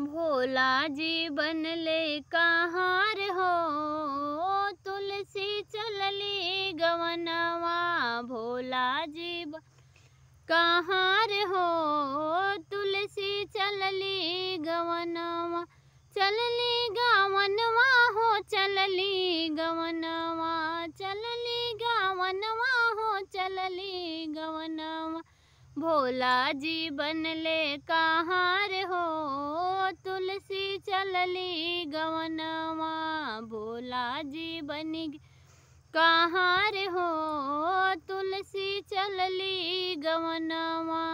भोला बन ले कहार हो तुलसी चलली गवनवा भोला जी ब कहार हो तुलसी चलली गवनवा चलली गावनवा हो चलली गवनवा चलली गवनवा हो चलली गवनवा भोला जी बन ले कहार हो चलली गवनवा भोला जी बनी कहाँ रे हो तुलसी चलली गवनवा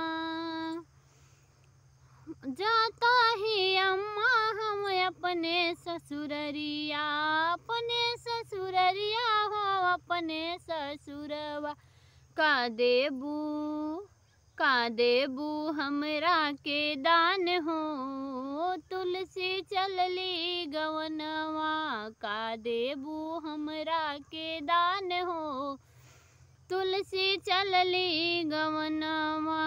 जाता ही अम्मा हम अपने ससुररिया अपने ससुररिया हो अपने ससुरवा का देबू का देबू हमरा के दान हो तुलसी चल ली गवनवा का देबू हमरा के दान हो तुलसी चल ली गवनवा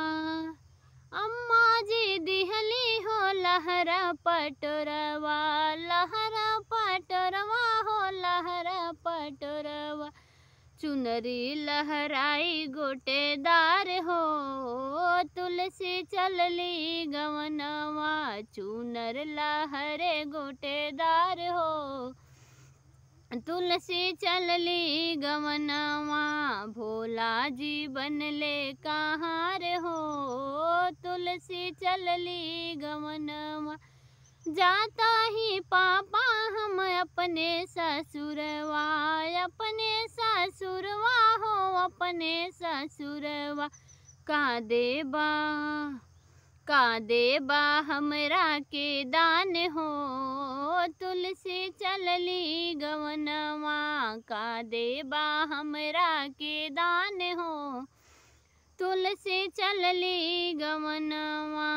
अम्मा जी दिहली हो लहरा पटरवा लहरा पटरवा हो लहरा पटर चुनरी लहराई गोटेदार हो तुलसी चलली गवनवा चुनर लहरे गोटेदार हो तुलसी चलली गवनवा भोला जी बनले कहार हो तुलसी चलली गवनवा जाता ही पापा हम अपने ससुरवा अपने ससुरवा का देबा का देबा हमरा के दान हो तुलसी चलली गवनवा का देबा हमरा के दान हो तुलसी चलली गवनवा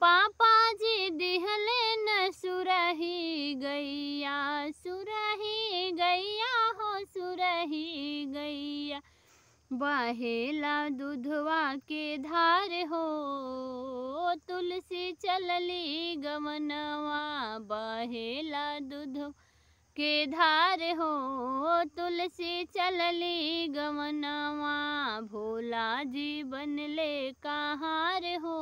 पापा जी दिहले न सुरही गैया सुरही गैया हो सुरही बहेला दुधवा के धार हो तुलसी चलली गमनवा बहेला दुध के धार हो तुलसी चलली गमनवा भोला जी बनले कहार हो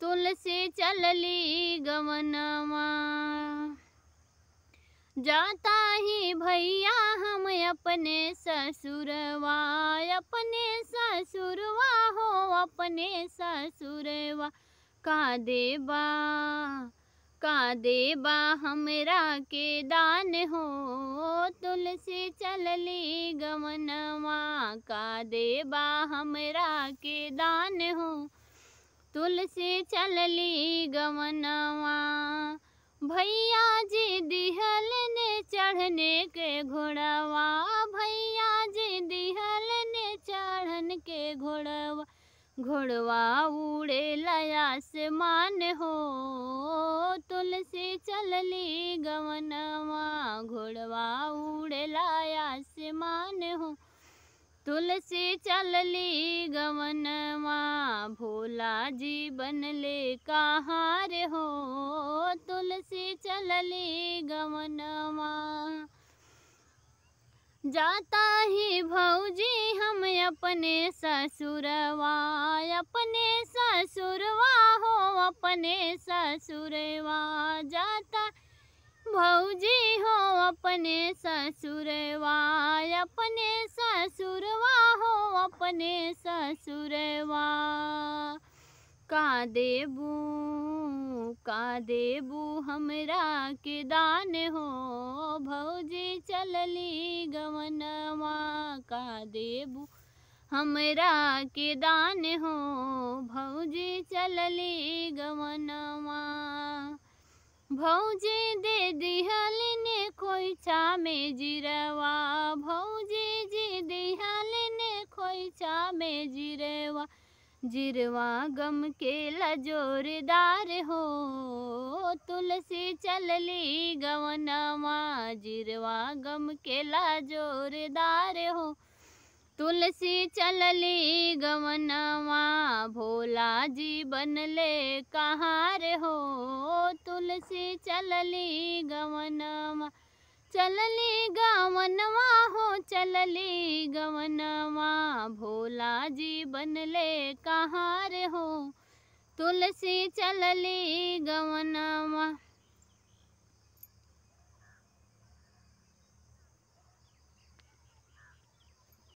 तुलसी चलली गमनवा जाता ही भैया हम अपने ससुरवा अपने ससुरवा हो अपने ससुरवा का देवा का देवा हमरा के दान हो तुलसी चल ली गमनवा का देवा हमरा के दान हो तुलसी चल ली गमनवा भैया जी दिहल ने चढ़ने के घोड़वा भैया जी दिहल ने चढ़न के घोड़वा घोड़वा उड़े मान हो तुलसी चलली गवनवा घोड़वा उड़े मान हो तुलसी चलली गवनवा भला जीवन ले कहार हो तुलसी चलली गवनवा जाता ही भौजी हम अपने ससुरवा अपने ससुरवा हो अपने ससुरवा जाता भौजी हो अपने ससुरवा अपने ससुरवा हो अपने ससुरवा देबू का देबू हमरा के दान हो भौजी चलली गवनवा का देबू हमरा के दान हो भौजी चलली गवनवा भौजी दे दिहल ने खोइछा में जिरवा भौजी जी दिहल ने खोइछा में जिरवा जिरवा गम के लजोरदार हो तुलसी चल ली गवनवा जिरवा गम के लजोरदार हो तुलसी चल ली गवनवा भोला जी बनले कहार हो तुलसी चल ली गवन चलले गवनवा हो चलले गवनवा भोला जी बनले रे हो तुलसी चलले गवनवा